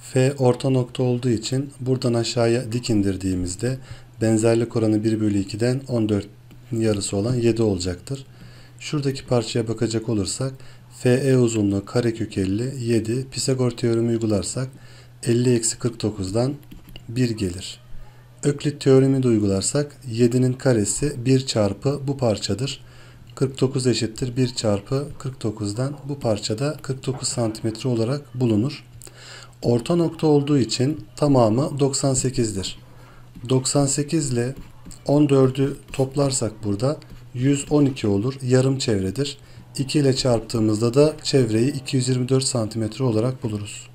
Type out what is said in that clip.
F orta nokta olduğu için buradan aşağıya dik indirdiğimizde benzerlik oranı 1 bölü 2'den 14 yarısı olan 7 olacaktır. Şuradaki parçaya bakacak olursak FE uzunluğu karekök 50 7 Pisagor teoremi uygularsak 50 eksi 49'dan 1 gelir. Öklit teoremi de uygularsak 7'nin karesi 1 çarpı bu parçadır. 49 eşittir 1 çarpı 49'dan bu parçada 49 santimetre olarak bulunur. Orta nokta olduğu için tamamı 98'dir. 98 ile 14'ü toplarsak burada 112 olur. Yarım çevredir. 2 ile çarptığımızda da çevreyi 224 cm olarak buluruz.